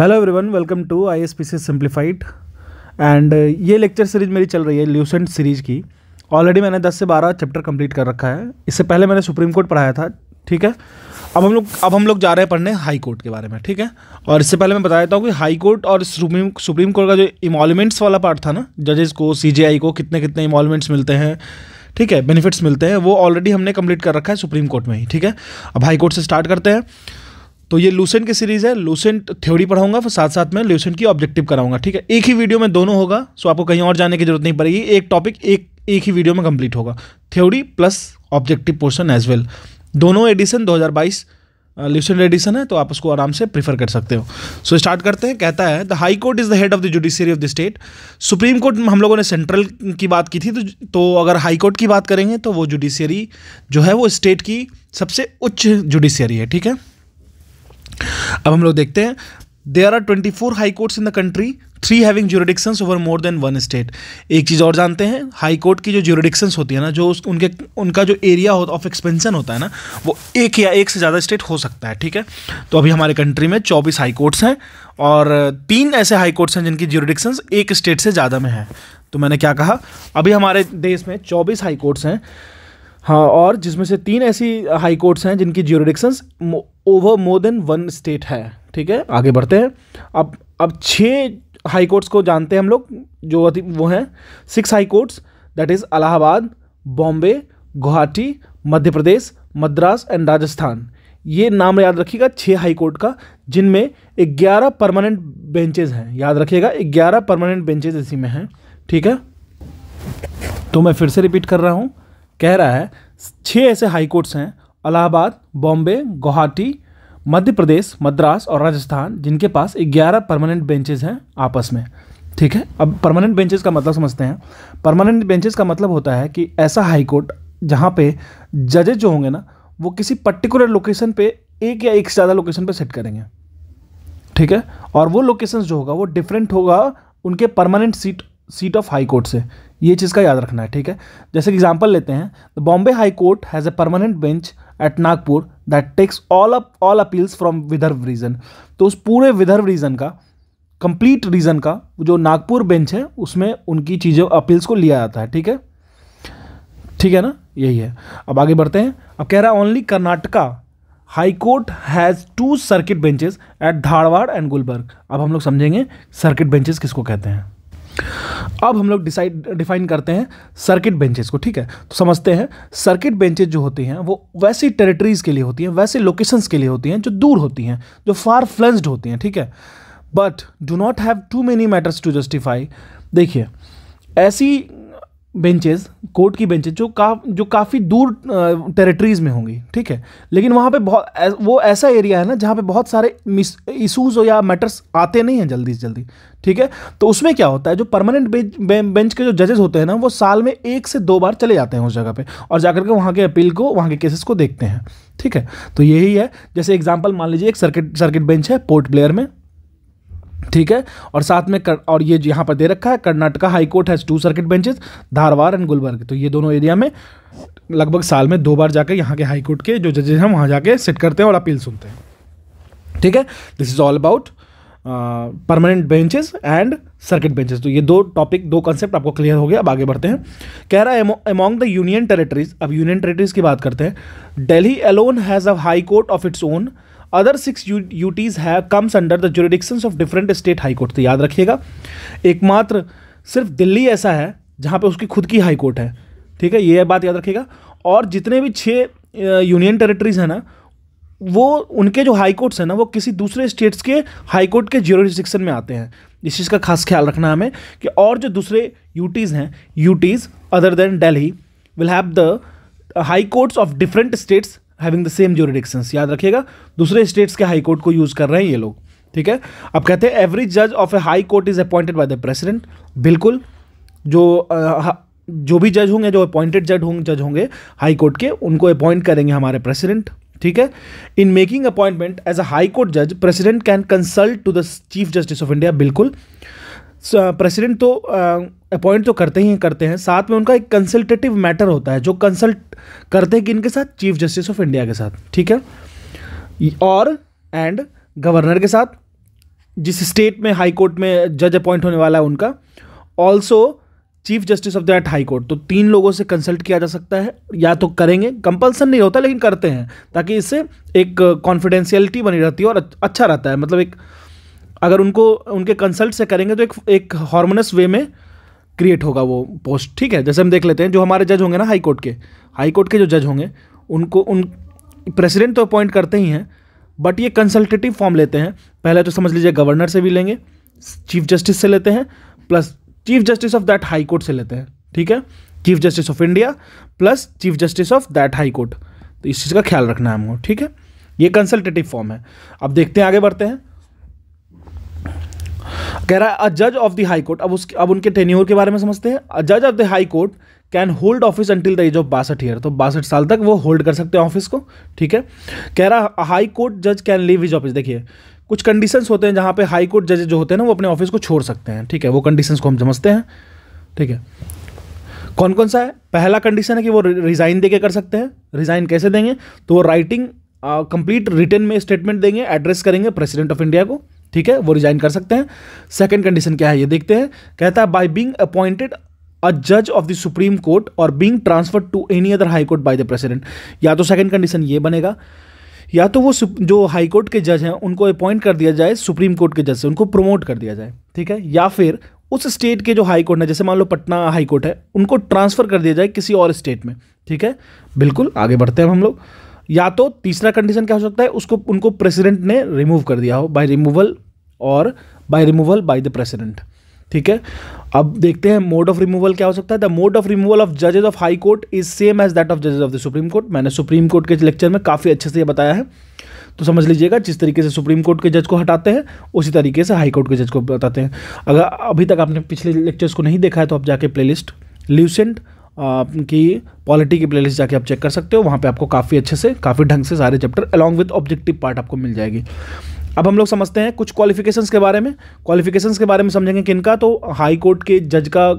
hello everyone welcome to I S P C simplified and ये lecture series मेरी चल रही है ल्यूसेंट सीरीज़ की ऑलरेडी मैंने 10 से 12 चैप्टर कंप्लीट कर रखा है इससे पहले मैंने सुप्रीम कोर्ट पढ़ाया था ठीक है अब हम लोग अब हम लोग जा रहे हैं पढ़ने हाई कोर्ट के बारे में ठीक है और इससे पहले मैं बता देता हूँ कि हाई कोर्ट और सुप्रीम सुप्रीम कोर्ट का जो इमोलमेंट्स वाला पार्ट था ना जजेस को सी को कितने कितने इमोलमेंट्स मिलते हैं ठीक है बेनिफिट्स मिलते हैं वो ऑलरेडी हमने कंप्लीट कर रखा है सुप्रीम कोर्ट में ही ठीक है अब हाई कोर्ट से स्टार्ट करते हैं तो ये लूसेंट की सीरीज है लूसेंट थ्योरी पढ़ाऊंगा फिर साथ साथ में लूसेंट की ऑब्जेक्टिव कराऊंगा ठीक है एक ही वीडियो में दोनों होगा सो आपको कहीं और जाने की जरूरत नहीं पड़ेगी एक टॉपिक एक एक ही वीडियो में कंप्लीट होगा theory plus objective portion as well दोनों एडिशन 2022 ल्यूसेंट एडिशन है तो आप उसको आराम से प्रीफर कर सकते हो सो so, स्टार्ट करते हैं कहता है the high court is the head of the judiciary of the state supreme court हम लोगों ने सेंट्रल की बात की थी तो, तो अगर हाई कोर्ट की बात करेंगे तो वो जुडिशियरी जो है वो स्टेट की सबसे उच्च जुडिशियरी है ठीक है अब हम लोग देखते हैं there are twenty four high courts in the country three having jurisdictions over more than one state एक चीज़ और जानते हैं हाई कोर्ट की जो ज्यूरिडिक्शंस होती है ना जो उस, उनके उनका जो एरिया हो ऑफ एक्सपेंशन होता है ना वो एक या एक से ज़्यादा स्टेट हो सकता है ठीक है तो अभी हमारे कंट्री में चौबीस हाई कोर्ट्स हैं और तीन ऐसे हाई कोर्ट्स हैं जिनकी ज्यूरिडिक्शंस एक स्टेट से ज़्यादा में हैं तो मैंने क्या कहा अभी हमारे देश में चौबीस हाई कोर्ट्स हैं हाँ और जिसमें से तीन ऐसी हाई कोर्ट्स हैं जिनकी jurisdictions over more than one state है ठीक है आगे बढ़ते हैं अब अब छः हाई कोर्ट्स को जानते हैं हम लोग जो वो हैं six high courts that is Allahabad Bombay Guwahati Madhya Pradesh Madras and Rajasthan ये नाम याद रखिएगा छः हाई कोर्ट का जिनमें ग्यारह परमानेंट बेंचेज हैं याद रखिएगा ग्यारह परमानेंट बेंचेज इसी में हैं ठीक है तो मैं फिर से रिपीट कर रहा हूँ कह रहा है छः ऐसे हाई कोर्ट्स हैं अलाहाबाद बॉम्बे गुवाहाटी मध्य प्रदेश मद्रास और राजस्थान जिनके पास ग्यारह परमानेंट बेंचेज हैं आपस में ठीक है अब परमानेंट बेंचेस का मतलब समझते हैं परमानेंट बेंचेस का मतलब होता है कि ऐसा हाई कोर्ट जहाँ पे जजेज जो होंगे ना वो किसी पर्टिकुलर लोकेशन पे एक या एक से ज़्यादा लोकेशन पे सेट करेंगे ठीक है और वो लोकेशन जो होगा वो डिफरेंट होगा उनके permanent seat seat of high court से ये चीज़ का याद रखना है ठीक है जैसे एग्जाम्पल लेते हैं the Bombay high court has a permanent bench at Nagpur that takes all up all appeals from Vidarbha region तो उस पूरे विदर्भ रीजन का कंप्लीट रीजन का जो नागपुर बेंच है उसमें उनकी चीज़ों अपील्स को लिया जाता है ठीक है ठीक है ना यही है अब आगे बढ़ते हैं अब कह रहा है only Karnataka high court has two circuit benches at Dharwad and Gulbarga अब हम लोग समझेंगे सर्किट बेंचेस किसको कहते हैं अब हम लोग डिसाइड डिफाइन करते हैं सर्किट बेंचेस को ठीक है तो समझते हैं सर्किट बेंचेज जो होती हैं वो वैसी टेरिटरीज़ के लिए होती हैं वैसे लोकेशंस के लिए होती हैं जो दूर होती हैं जो फार फ्लेंस्ड होती हैं ठीक है but do not have too many matters to justify देखिए ऐसी बेंचेस कोर्ट की बेंचेस जो का जो काफ़ी दूर टेरिटरीज़ में होंगी ठीक है लेकिन वहाँ पे बहुत वो ऐसा एरिया है ना जहाँ पे बहुत सारे इशूज़ या मैटर्स आते नहीं हैं जल्दी से जल्दी ठीक है तो उसमें क्या होता है जो परमानेंट बेंच बेंच के जो जजेस होते हैं ना वो साल में एक से दो बार चले जाते हैं उस जगह पे और जाकर के वहाँ के अपील को वहाँ के केसेस को देखते हैं ठीक है तो यही है जैसे एग्जाम्पल मान लीजिए एक सर्किट सर्किट बेंच है पोर्ट ब्लेयर में ठीक है और साथ में कर, और ये यहाँ पर दे रखा है Karnataka high court has two circuit benches Dharwad and Gulbarga तो ये दोनों एरिया में लगभग साल में दो बार जाकर यहाँ के हाईकोर्ट के जो जजेज हैं वहाँ जाके सिट करते हैं और अपील सुनते हैं ठीक है this is all about permanent benches and circuit benches तो ये दो टॉपिक दो कंसेप्ट आपको क्लियर हो गया अब आगे बढ़ते हैं कह रहा है अमॉन्ग द यूनियन टेरेटरीज अब यूनियन टेरेटरीज की बात करते हैं Delhi alone has a high court of its own other six UTs है comes under the jurisdiction of different state high court तो याद रखिएगा एकमात्र सिर्फ दिल्ली ऐसा है जहाँ पे उसकी खुद की हाई कोर्ट है ठीक है ये बात याद रखिएगा और जितने भी छः यूनियन टेरिटरीज हैं ना वो उनके जो हाई कोर्ट्स हैं ना वो किसी दूसरे स्टेट्स के हाई कोर्ट के ज्यूरिडिक्शन में आते हैं इस चीज़ का खास ख्याल रखना हमें कि और जो दूसरे यूटीज़ हैं UTs other than Delhi will have the high courts of different states having the same jurisdictions याद रखिएगा दूसरे स्टेट्स के हाई कोर्ट को यूज़ कर रहे हैं ये लोग ठीक है अब कहते हैं एवरी जज of a high court is appointed by the president बिल्कुल जो आ, जो भी जज होंगे जो अपॉइंटेड जज होंगे जज होंगे हाई कोर्ट के उनको अपॉइंट करेंगे हमारे प्रेसिडेंट ठीक है in making appointment as a high court जज president can consult to the chief justice of India बिल्कुल प्रेसिडेंट तो अपॉइंट तो करते ही करते हैं साथ में उनका एक कंसल्टेटिव मैटर होता है जो कंसल्ट करते हैं किन के साथ चीफ जस्टिस ऑफ इंडिया के साथ ठीक है और एंड गवर्नर के साथ जिस स्टेट में हाई कोर्ट में जज अपॉइंट होने वाला है उनका also chief justice of that high court तो तीन लोगों से कंसल्ट किया जा सकता है या तो करेंगे कंपल्सन नहीं होता लेकिन करते हैं ताकि इससे एक कॉन्फिडेंशियलिटी बनी रहती है और अच्छा रहता है मतलब एक अगर उनको उनके कंसल्ट से करेंगे तो एक एक हार्मोनस वे में क्रिएट होगा वो पोस्ट ठीक है जैसे हम देख लेते हैं जो हमारे जज होंगे ना हाई कोर्ट के हाई कोर्ट के जो जज होंगे उनको उन प्रेसिडेंट तो अपॉइंट करते ही हैं बट ये कंसल्टेटिव फॉर्म लेते हैं पहले तो समझ लीजिए गवर्नर से भी लेंगे चीफ जस्टिस से लेते हैं plus chief justice of that high court से लेते हैं ठीक है chief justice of India plus chief justice of that high court तो इस चीज़ का ख्याल रखना है हमको ठीक है ये कंसल्टेटिव फॉर्म है अब देखते हैं आगे बढ़ते हैं कह रहा है अ जज ऑफ द हाई कोर्ट अब उसके अब उनके टेन्योर के बारे में समझते हैं अ जज of the high court can hold office until the age of बासठ ईयर तो बासठ साल तक वो होल्ड कर सकते हैं ऑफिस को ठीक है कह रहा हाई कोर्ट जज कैन लीव हिज ऑफिस देखिए कुछ कंडीशंस होते हैं जहाँ पे हाई कोर्ट जज जो होते हैं ना वो अपने ऑफिस को छोड़ सकते हैं ठीक है वो कंडीशंस को हम समझते हैं ठीक है कौन कौन सा है पहला कंडीशन है कि वो रिज़ाइन देके कर सकते हैं रिज़ाइन कैसे देंगे तो वो राइटिंग कंप्लीट रिटर्न में स्टेटमेंट देंगे एड्रेस करेंगे प्रेसिडेंट ऑफ इंडिया को ठीक है वो रिजाइन कर सकते हैं सेकंड कंडीशन क्या है ये देखते हैं कहता है बाई बींग अपॉइंटेड अ जज ऑफ द सुप्रीम कोर्ट और being transfer to any other high court by the president या तो सेकंड कंडीशन ये बनेगा या तो वो जो हाई कोर्ट के जज हैं उनको अपॉइंट कर दिया जाए सुप्रीम कोर्ट के जज से उनको प्रमोट कर दिया जाए ठीक है या फिर उस स्टेट के जो हाई कोर्ट है जैसे मान लो पटना हाई कोर्ट है उनको ट्रांसफ़र कर दिया जाए किसी और स्टेट में ठीक है बिल्कुल आगे बढ़ते हैं हम लोग या तो तीसरा कंडीशन क्या हो सकता है उसको उनको प्रेसिडेंट ने रिमूव कर दिया हो बाय रिमूवल और by removal by the president ठीक है अब देखते हैं मोड ऑफ रिमूवल क्या हो सकता है the mode of removal of जजेज of high court is same as that of जजेज of the supreme court मैंने सुप्रीम कोर्ट के लेक्चर में काफ़ी अच्छे से यह बताया है तो समझ लीजिएगा जिस तरीके से सुप्रीम कोर्ट के जज को हटाते हैं उसी तरीके से हाई कोर्ट के जज को बताते हैं अगर अभी तक आपने पिछले लेक्चर्स को नहीं देखा है तो आप जाके प्लेलिस्ट ल्यूसेंट की पॉलिटी की प्लेलिस्ट जाके आप चेक कर सकते हो वहाँ पे आपको काफ़ी अच्छे से काफ़ी ढंग से सारे chapter along with objective part आपको मिल जाएगी अब हम लोग समझते हैं कुछ क्वालिफिकेशंस के बारे में क्वालिफिकेशंस के बारे में समझेंगे कि इनका तो हाई कोर्ट के जज का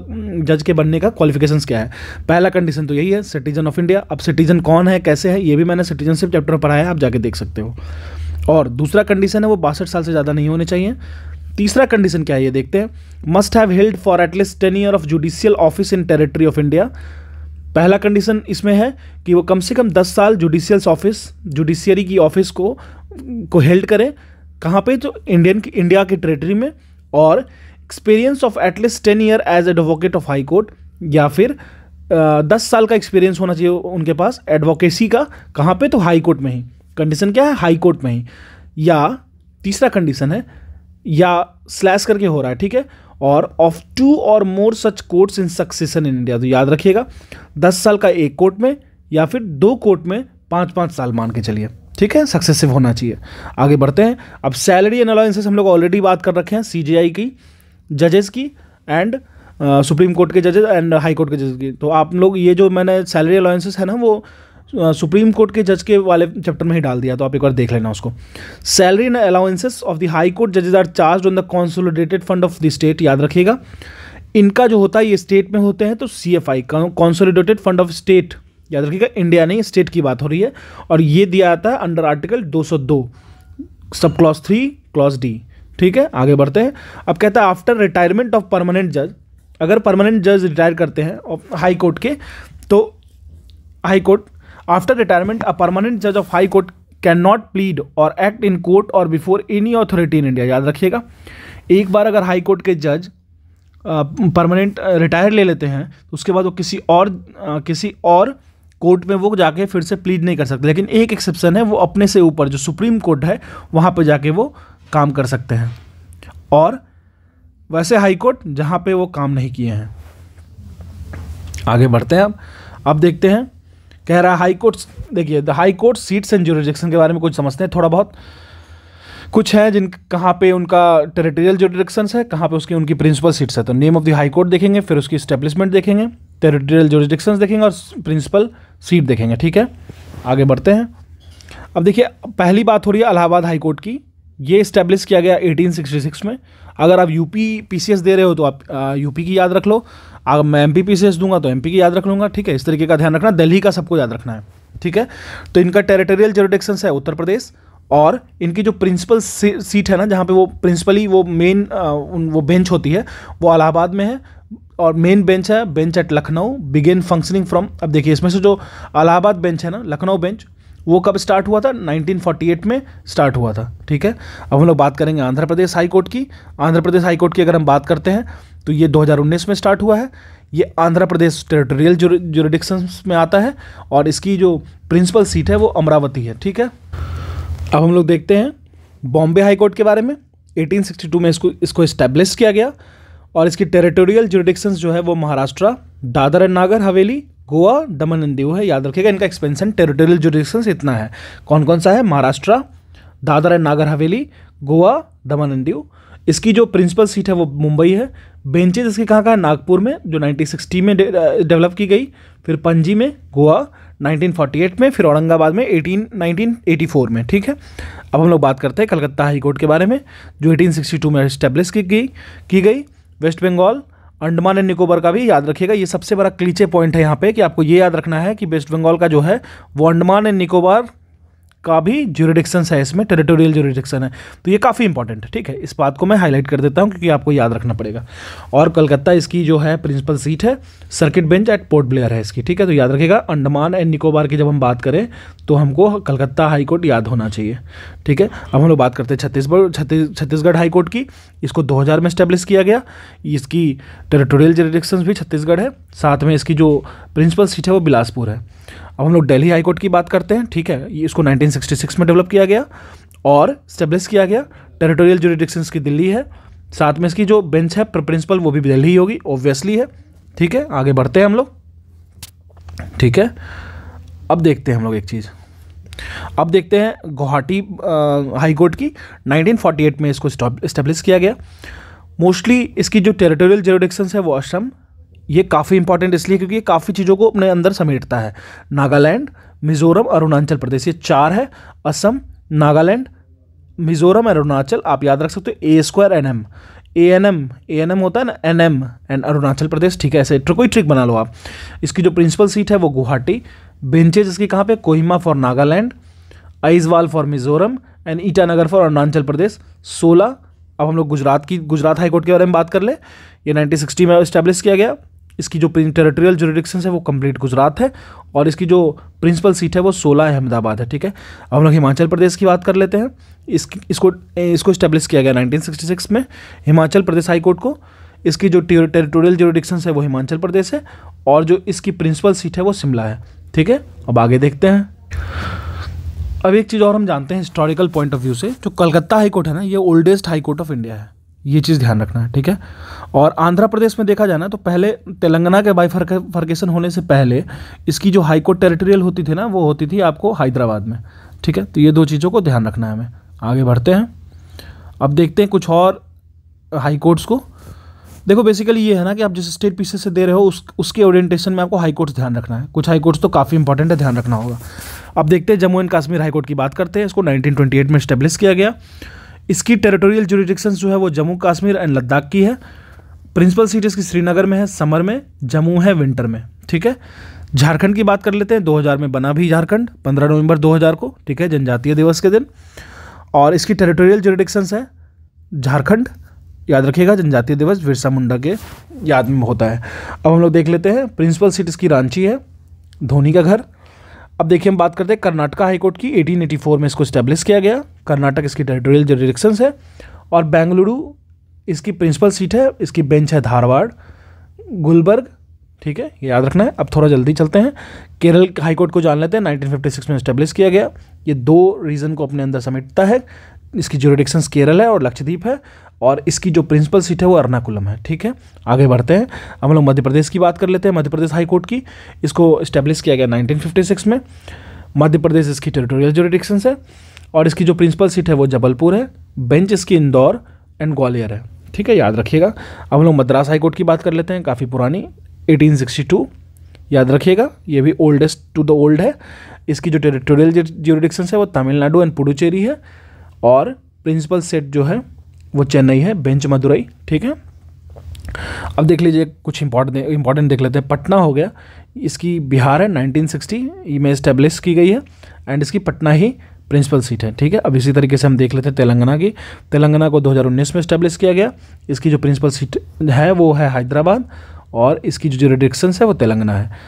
जज के बनने का क्वालिफिकेशंस क्या है पहला कंडीशन तो यही है सिटीजन ऑफ इंडिया अब सिटीजन कौन है कैसे है ये भी मैंने सिटीजनशिप चैप्टर में पढ़ाया आप जाके देख सकते हो और दूसरा कंडीशन है वो बासठ साल से ज़्यादा नहीं होने चाहिए तीसरा कंडीशन क्या है ये देखते हैं must have held for at least ten year of judicial office in territory of India पहला कंडीशन इसमें है कि वो कम से कम दस साल जुडिशियल ऑफिस जुडिशियरी की ऑफिस को को हेल्ड करे कहाँ पे तो इंडियन इंडिया की टेरिटरी में और experience of at least ten year as advocate of high court या फिर दस साल का एक्सपीरियंस होना चाहिए उनके पास एडवोकेसी का कहाँ पे तो हाई कोर्ट में ही कंडीशन क्या है हाई कोर्ट में ही या तीसरा कंडीशन है या स्लैश करके हो रहा है ठीक है और of two or more such courts in succession in India तो याद रखिएगा दस साल का एक कोर्ट में या फिर दो कोर्ट में पाँच पाँच साल मान के चलिए ठीक है सक्सेसिव होना चाहिए आगे बढ़ते हैं अब सैलरी एंड अलाउंसेस हम लोग ऑलरेडी बात कर रखे हैं सीजीआई की जजेस की एंड सुप्रीम कोर्ट के जजेस एंड हाई कोर्ट के जजेस की तो आप लोग ये जो मैंने सैलरी अलाउंसेस है ना वो सुप्रीम कोर्ट के जज के वाले चैप्टर में ही डाल दिया तो आप एक बार देख लेना उसको salary and allowances of the high court जजेज are charge on the consolidated fund of the state याद रखिएगा इनका जो होता है ये स्टेट में होते हैं तो C F I consolidated fund of state याद रखिएगा इंडिया नहीं स्टेट की बात हो रही है और ये दिया जाता है under article 202 sub clause three clause D ठीक है आगे बढ़ते हैं अब कहता है आफ्टर रिटायरमेंट ऑफ परमानेंट जज अगर परमानेंट जज रिटायर करते हैं हाई कोर्ट के तो high court after retirement a permanent जज of high court can not plead और एक्ट इन कोर्ट और before any authority in India याद रखिएगा एक बार अगर हाई कोर्ट के जज परमानेंट रिटायर ले लेते हैं तो उसके बाद वो किसी और आ, किसी और कोर्ट में वो जाके फिर से प्लीड नहीं कर सकते लेकिन एक एक्सेप्शन है वो अपने से ऊपर जो सुप्रीम कोर्ट है वहाँ पर जाके वो काम कर सकते हैं और वैसे हाई कोर्ट जहाँ पे वो काम नहीं किए हैं आगे बढ़ते हैं अब अब देखते हैं कह रहा है हाई कोर्ट देखिए the high court seats and jurisdiction के बारे में कुछ समझते हैं थोड़ा बहुत कुछ हैं जिन कहाँ पे उनका टेरिटोरियल जो जोरिडिक्शन है कहाँ पे उसकी उनकी प्रिंसिपल सीट्स है तो name of the high court देखेंगे फिर उसकी स्टेब्लिशमेंट देखेंगे टेरिटोरियल जोरिडिक्शन देखेंगे और प्रिंसिपल सीट देखेंगे ठीक है आगे बढ़ते हैं अब देखिए पहली बात हो रही है अलाहाबाद हाई कोर्ट की ये इस्टेब्लिश किया गया 1866 में अगर आप यूपी पीसीएस दे रहे हो तो आप यूपी की याद रख लो अगर मैं एम पी से दूंगा तो एम की याद रख लूँगा ठीक है इस तरीके का ध्यान रखना दिल्ली का सबको याद रखना है ठीक है तो इनका टेरिटोरियल जेरोडिक्शन है उत्तर प्रदेश और इनकी जो प्रिंसिपल सीट है ना जहाँ पे वो प्रिंसिपली वो मेन वो बेंच होती है वो अलाहाबाद में है और मेन बेंच है bench at Lucknow began functioning from अब देखिए इसमें से जो अलाहाबाद बेंच है ना लखनऊ बेंच वो कब स्टार्ट हुआ था 1948 में स्टार्ट हुआ था ठीक है अब हम लोग बात करेंगे आंध्र प्रदेश हाई कोर्ट की आंध्र प्रदेश हाई कोर्ट की अगर हम बात करते हैं तो ये 2019 में स्टार्ट हुआ है ये आंध्र प्रदेश टेरिटोरियल जुरिडिक्शंस में आता है और इसकी जो प्रिंसिपल सीट है वो अमरावती है ठीक है अब हम लोग देखते हैं बॉम्बे हाईकोर्ट के बारे में 1862 में इसको इसको इस्टेब्लिश किया गया और इसकी टेरिटोरियल जुरिडिक्शन जो है वो महाराष्ट्र दादर एंड नागर हवेली गोवा दमन एंड दीव है याद रखिएगा इनका एक्सपेंशन टेरिटोरियल जुरिडिक्शंस इतना है कौन कौन सा है महाराष्ट्र दादर एंड नागर हवेली गोवा दमन एंड दीव इसकी जो प्रिंसिपल सीट है वो मुंबई है बेंचेज इसके कहाँ कहाँ नागपुर में जो 1960 में डेवलप की गई फिर पणजी में गोवा 1948 में फिर औरंगाबाद में 18 1984 में ठीक है अब हम लोग बात करते हैं कलकत्ता हाई कोर्ट के बारे में जो 1862 में इस्टेब्लिश की गई की गई वेस्ट बंगाल अंडमान एंड निकोबार का भी याद रखिएगा ये सबसे बड़ा क्लीचे पॉइंट है यहाँ पे कि आपको ये याद रखना है कि वेस्ट बंगाल का जो है वो अंडमान एंड निकोबार का भी जुरिडिक्शन है इसमें टेरिटोरियल जुरिडिक्शन है तो ये काफ़ी इंपॉर्टेंट है ठीक है इस बात को मैं हाईलाइट कर देता हूँ क्योंकि आपको याद रखना पड़ेगा और कलकत्ता इसकी जो है प्रिंसिपल सीट है circuit bench at Port Blair है इसकी ठीक है तो याद रखेगा अंडमान एंड निकोबार की जब हम बात करें तो हमको कलकत्ता हाईकोर्ट याद होना चाहिए ठीक है अब हम लोग बात करते हैं छत्तीसगढ़ छत्तीसगढ़ हाईकोर्ट की इसको दो में स्टैब्लिश किया गया इसकी टेरिटोरियल जुरिडिक्शन भी छत्तीसगढ़ है साथ में इसकी जो प्रिंसिपल सीट है वो बिलासपुर है अब हम लोग दिल्ली हाईकोर्ट की बात करते हैं ठीक है इसको 1966 में डेवलप किया गया और स्टेब्लिश किया गया टेरिटोरियल जुडिडिक्शंस की दिल्ली है साथ में इसकी जो बेंच है प्रिंसिपल वो भी दिल्ली होगी ऑब्वियसली है ठीक है आगे बढ़ते हैं हम लोग ठीक है अब देखते हैं हम लोग एक चीज़ अब देखते हैं गुवाहाटी हाई कोर्ट की 1948 में इसको स्टेब्लिश किया गया मोस्टली इसकी जो टेरिटोरियल जेरोडिक्शन है वो असम ये काफ़ी इंपॉर्टेंट इसलिए क्योंकि ये काफ़ी चीज़ों को अपने अंदर समेटता है नागालैंड मिज़ोरम अरुणाचल प्रदेश ये चार है असम नागालैंड मिज़ोरम अरुणाचल आप याद रख सकते हो A square N M A N M A N M होता है ना N M and Arunachal Pradesh ठीक है ऐसे ट्रिक कोई ट्रिक बना लो आप इसकी जो प्रिंसिपल सीट है वो गुवाहाटी बेंचेज इसकी कहाँ पे Kohima for Nagaland Aizawl for Mizoram and Itanagar for Arunachal Pradesh सोलह अब हम लोग गुजरात की गुजरात हाईकोर्ट के बारे में बात कर ले ये 1960 में इस्टेब्लिश किया गया इसकी जो टेरिटोरियल जोरिडिक्शन है वो कंप्लीट गुजरात है और इसकी जो प्रिंसिपल सीट है वो सोलह अहमदाबाद है ठीक है अब हम लोग हिमाचल प्रदेश की बात कर लेते हैं इस इसको इसको इस्टेब्लिश किया गया 1966 में हिमाचल प्रदेश हाई कोर्ट को इसकी जो टेरिटोरियल जोरिडिक्शन है वो हिमाचल प्रदेश है और जो इसकी प्रिंसिपल सीट है वो शिमला है ठीक है अब आगे देखते हैं अब एक चीज़ और हम जानते हैं हिस्टोरिकल पॉइंट ऑफ व्यू से जो कलकत्ता हाई कोर्ट है ना ये oldest high court of India है ये चीज़ ध्यान रखना है ठीक है और आंध्र प्रदेश में देखा जाए ना तो पहले तेलंगाना के बाईफर्केशन होने से पहले इसकी जो हाईकोर्ट टेरिटोरियल होती थी ना वो होती थी आपको हैदराबाद में ठीक है तो ये दो चीज़ों को ध्यान रखना है हमें आगे बढ़ते हैं अब देखते हैं कुछ और हाई कोर्ट्स को देखो बेसिकली ये है ना कि आप जिस स्टेट पीसी से दे रहे हो उस उसके ओरिएंटेशन में आपको हाई कोर्ट्स ध्यान रखना है कुछ हाई कोर्ट्स तो काफ़ी इंपॉर्टेंट है ध्यान रखना होगा अब देखते हैं Jammu and Kashmir high court की बात करते हैं इसको 1928 में स्टेब्लिश किया गया इसकी टेरिटोरियल जुरिडिक्शंस जो है वो जम्मू कश्मीर एंड लद्दाख की है प्रिंसिपल सिटी इसकी श्रीनगर में है समर में जम्मू है विंटर में ठीक है झारखंड की बात कर लेते हैं 2000 में बना भी झारखंड 15 नवंबर 2000 को ठीक है जनजातीय दिवस के दिन और इसकी टेरिटोरियल जोरिडिक्शन है झारखंड याद रखिएगा जनजातीय दिवस बिरसा मुंडा के याद में होता है अब हम लोग देख लेते हैं प्रिंसिपल सीट इसकी रांची है धोनी का घर अब देखिए हम बात करते हैं कर्नाटका हाईकोर्ट की 1884 में इसको स्टैब्लिश किया गया कर्नाटक इसकी टेरिटोरियल जोरिडिक्शन है और बेंगलुरु इसकी प्रिंसिपल सीट है इसकी बेंच है धारवाड़ गुलबर्ग ठीक है याद रखना है अब थोड़ा जल्दी चलते हैं केरल हाईकोर्ट को जान लेते हैं 1956 में इस्टेब्लिश किया गया ये दो रीज़न को अपने अंदर समेटता है इसकी जोरिडिक्शंस केरल है और लक्षद्वीप है और इसकी जो प्रिंसिपल सीट है वो अर्नाकुलम है ठीक है आगे बढ़ते हैं हम लोग मध्य प्रदेश की बात कर लेते हैं मध्य प्रदेश हाईकोर्ट की इसको इस्टेब्लिश किया गया नाइनटीन में मध्य प्रदेश इसकी टेरिटोरियल जोरिडिक्शंस है और इसकी जो प्रिंसिपल सीट है वो जबलपुर है बेंच इसकी इंदौर एंड ग्वालियर है ठीक है याद रखिएगा अब हम लोग मद्रास हाईकोर्ट की बात कर लेते हैं काफ़ी पुरानी 1862 याद रखिएगा ये भी ओल्डेस्ट टू द ओल्ड है इसकी जो टेरिटोरियल ज्यूरिडिक्शन है वो तमिलनाडु एंड पुडुचेरी है और प्रिंसिपल सेट जो है वो चेन्नई है बेंच मदुरई ठीक है अब देख लीजिए कुछ इंपॉर्टेंट इंपॉर्टेंट देख लेते हैं पटना हो गया इसकी बिहार है 1960 में इस्टेब्लिश की गई है एंड इसकी पटना ही प्रिंसिपल सीट है ठीक है अब इसी तरीके से हम देख लेते हैं तेलंगाना की तेलंगाना को 2019 में स्टैब्लिश किया गया इसकी जो प्रिंसिपल सीट है वो है हैदराबाद और इसकी जो जुरिडिक्शंस है वो तेलंगाना है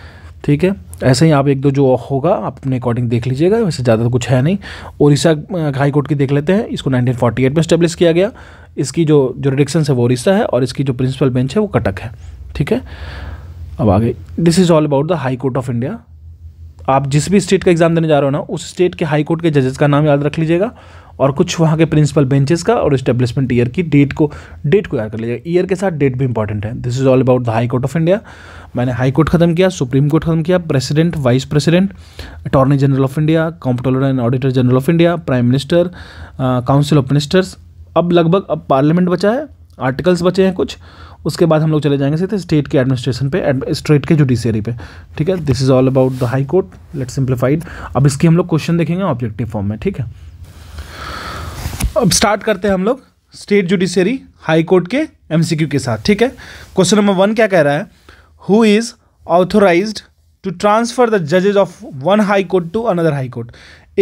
ठीक है ऐसे ही आप एक दो जो होगा आप अपने अकॉर्डिंग देख लीजिएगा वैसे ज़्यादा कुछ है नहीं ओडिशा हाई कोर्ट की देख लेते हैं इसको 1948 में स्टैब्लिश किया गया इसकी जो जो रिडिक्शन है वो उड़ीसा है और इसकी जो प्रिंसिपल बेंच है वो कटक है ठीक है अब आगे this is all about the high court of India आप जिस भी स्टेट का एग्ज़ाम देने जा रहे हो ना उस स्टेट के हाई कोर्ट के जजेस का नाम याद रख लीजिएगा और कुछ वहाँ के प्रिंसिपल बेंचेस का और इस्टेब्लिशमेंट ईयर की डेट को डेट को याद कर लीजिएगा ईयर के साथ डेट भी इंपॉर्टेंट है this is all about the high court of India मैंने हाई कोर्ट खत्म किया सुप्रीम कोर्ट खत्म किया president vice president attorney general of India comptroller and auditor general of India prime minister council of ministers अब लगभग अब parliament बचा है आर्टिकल्स बचे हैं कुछ उसके बाद हम लोग चले जाएंगे सीधे स्टेट के एडमिनिस्ट्रेशन पे स्टेट के जुडिशियरी पे ठीक है this is all about the high court let simplified अब इसकी हम लोग क्वेश्चन देखेंगे ऑब्जेक्टिव फॉर्म में ठीक है अब स्टार्ट करते हैं हम लोग स्टेट जुडिशियरी हाई कोर्ट के एमसीक्यू के साथ ठीक है क्वेश्चन नंबर वन क्या कह रहा है who is authorise to transfer the जजेज of one high court to another high court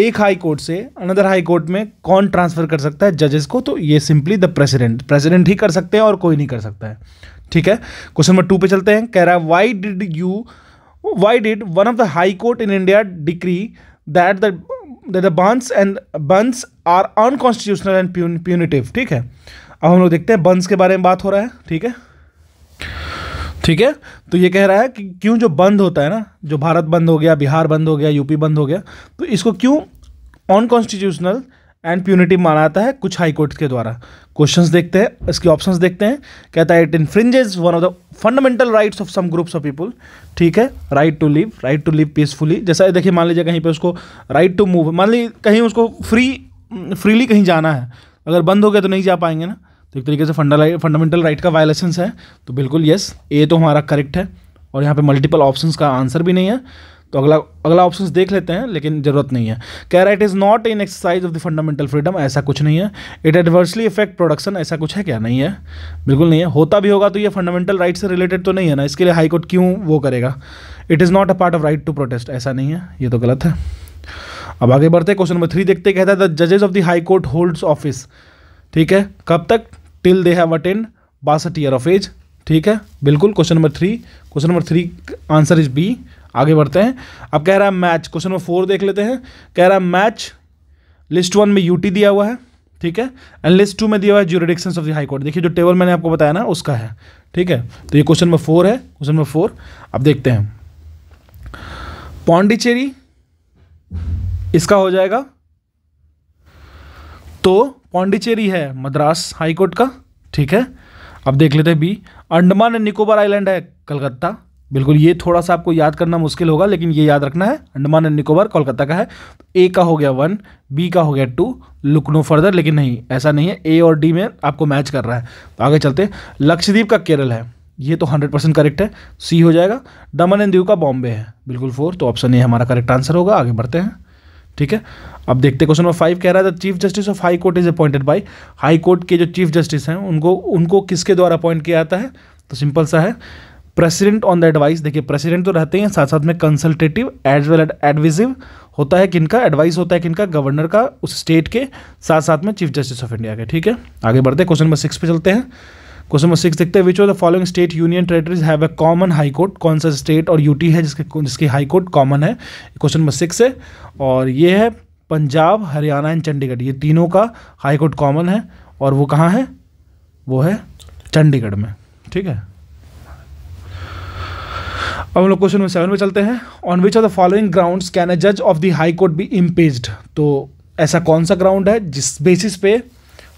एक हाई कोर्ट से अनदर हाई कोर्ट में कौन ट्रांसफ़र कर सकता है जजेस को तो ये सिंपली द प्रेसिडेंट प्रेसिडेंट ही कर सकते हैं और कोई नहीं कर सकता है ठीक है क्वेश्चन नंबर टू पे चलते हैं कह रहा है why did you why did one of the high court in India decree that the that the bans and bans are unconstitutional and punitive ठीक है अब हम लोग देखते हैं बंस के बारे में बात हो रहा है ठीक है ठीक है तो ये कह रहा है कि क्यों जो बंद होता है ना जो भारत बंद हो गया बिहार बंद हो गया यूपी बंद हो गया तो इसको क्यों अनकॉन्स्टिट्यूशनल एंड प्यूनिटिव माना जाता है कुछ हाई कोर्ट के द्वारा क्वेश्चंस देखते हैं इसके ऑप्शंस देखते हैं कहता है it in one of the fundamental rights of some groups of people ठीक है right to live right to live peacefully जैसा देखिए मान लीजिए कहीं पे उसको राइट टू मूव मान लीजिए कहीं उसको फ्री फ्रीली कहीं जाना है अगर बंद हो गया तो नहीं जा पाएंगे ना तो एक तरीके से फंडामेंटल राइट का वायलेशन है तो बिल्कुल येस ए तो हमारा करेक्ट है और यहाँ पे मल्टीपल ऑप्शंस का आंसर भी नहीं है तो अगला अगला ऑप्शन देख लेते हैं लेकिन जरूरत नहीं है कह रहा it is not in exercise of the fundamental freedom ऐसा कुछ नहीं है इट एडवर्सली इफेक्ट प्रोडक्शन ऐसा कुछ है क्या नहीं है बिल्कुल नहीं है होता भी होगा तो ये फंडामेंटल राइट से रिलेटेड तो नहीं है ना इसके लिए हाईकोर्ट क्यों वो करेगा it is not a part of right to protest ऐसा नहीं है ये तो गलत है अब आगे बढ़ते क्वेश्चन नंबर थ्री देखते कहता है द जजेज of the high court holds office ठीक है कब तक टिल दे हैव अटेन बासठ ईयर ऑफ एज ठीक है बिल्कुल question number three question number three answer is B आगे बढ़ते हैं अब कह रहा है मैच क्वेश्चन नंबर फोर देख लेते हैं कह रहा है मैच लिस्ट वन में यूटी दिया हुआ है ठीक है एंड लिस्ट टू में दिया हुआ है jurisdiction of the high court देखिए जो टेबल मैंने आपको बताया ना उसका है ठीक है तो ये क्वेश्चन नंबर फोर है क्वेश्चन नंबर फोर अब देखते हैं पौंडीचेरी इसका हो जाएगा तो पौंडीचेरी है मद्रास हाईकोर्ट का ठीक है अब देख लेते हैं B Andaman and Nicobar island है कलकत्ता बिल्कुल ये थोड़ा सा आपको याद करना मुश्किल होगा लेकिन ये याद रखना है अंडमान एंड निकोबार कोलकाता का है ए का हो गया वन बी का हो गया टू लुक नो फर्दर लेकिन नहीं ऐसा नहीं है ए और डी में आपको मैच कर रहा है तो आगे चलते लक्षद्वीप का केरल है ये तो हंड्रेड परसेंट करेक्ट है सी हो जाएगा दमन एंड दीव का बॉम्बे है बिल्कुल फोर तो ऑप्शन ए हमारा करेक्ट आंसर होगा आगे बढ़ते हैं ठीक है अब देखते क्वेश्चन नंबर फाइव कह रहा था chief justice of high court is appointed by high court के जो चीफ जस्टिस हैं उनको उनको किसके द्वारा अपॉइंट किया जाता है तो सिंपल सा है प्रेसिडेंट ऑन द एडवाइस देखिए प्रेसिडेंट तो रहते हैं साथ साथ में कंसल्टेटिव एज वेल एडविजिव होता है किनका एडवाइस होता है किनका गवर्नर का उस स्टेट के साथ साथ में चीफ जस्टिस ऑफ इंडिया के ठीक है आगे बढ़ते क्वेश्चन नंबर सिक्स पे चलते हैं क्वेश्चन नंबर सिक्स देखते हैं which of the following state union territories have a common high court कौन सा स्टेट और यूटी है जिसके जिसकी हाई कोर्ट कॉमन है क्वेश्चन नंबर सिक्स है और ये है पंजाब हरियाणा एंड चंडीगढ़ ये तीनों का हाई कोर्ट कॉमन है और वो कहाँ है वो है चंडीगढ़ में ठीक है अब हम लोग क्वेश्चन नंबर सेवन में चलते हैं on which of the following ground can a जज of the high court be impeach तो ऐसा कौन सा ग्राउंड है जिस बेसिस पे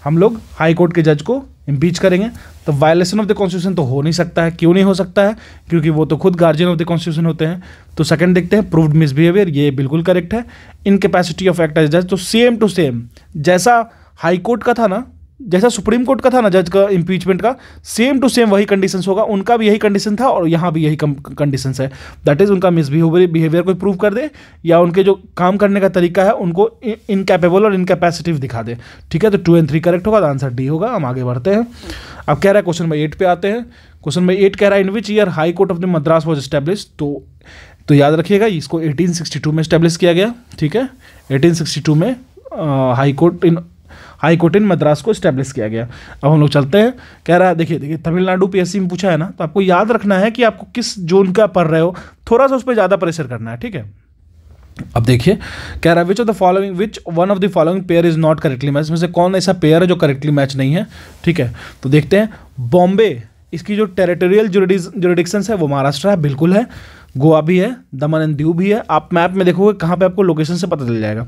हम लोग हाई कोर्ट के जज को इम्पीच करेंगे तो वायलेशन ऑफ द कॉन्स्टिट्यूशन तो हो नहीं सकता है क्यों नहीं हो सकता है क्योंकि वो तो खुद गार्जियन ऑफ द कॉन्स्टिट्यूशन होते हैं तो सेकंड देखते हैं प्रूव्ड मिसबिहेवियर ये बिल्कुल करेक्ट है इनकेपैसिटी ऑफ एक्ट एज जज तो सेम टू सेम जैसा हाई कोर्ट का था ना जैसा सुप्रीम कोर्ट का था ना जज का इम्पीचमेंट का सेम टू सेम वही कंडीशन होगा उनका भी यही कंडीशन था और यहाँ भी यही कंडीशन है दैट इज़ उनका मिसबिहेवियर बिहेवियर को प्रूव कर दे या उनके जो काम करने का तरीका है उनको इनकेपेबल और इनकेपेसिटिव दिखा दे ठीक है तो टू एंड थ्री करेक्ट होगा तो आंसर डी होगा हम आगे बढ़ते हैं अब कह रहा है क्वेश्चन नंबर एट पे आते हैं क्वेश्चन नंबर एट कह रहा है in which year high court of the Madras was establish तो तो याद रखिएगा इसको 1862 में स्टैब्लिश किया गया ठीक है 1862 में high court in high court in Madras को स्टैब्लिश किया गया अब हम लोग चलते हैं कह रहा है देखिए देखिए तमिलनाडु पीएससी में पूछा है ना तो आपको याद रखना है कि आपको किस जोन का पढ़ रहे हो थोड़ा सा उस पर ज़्यादा प्रेशर करना है ठीक है अब देखिए कह रहा है which of the following which one of the following pair is not correctly match में से कौन ऐसा पेयर है जो करेक्टली मैच नहीं है ठीक है तो देखते हैं बॉम्बे इसकी जो टेरिटोरियल जुरिडिक्शन है वो महाराष्ट्र है बिल्कुल है गोवा भी है दमन एंड दीव भी है आप मैप में देखोगे कहाँ पे आपको लोकेशन से पता चल जाएगा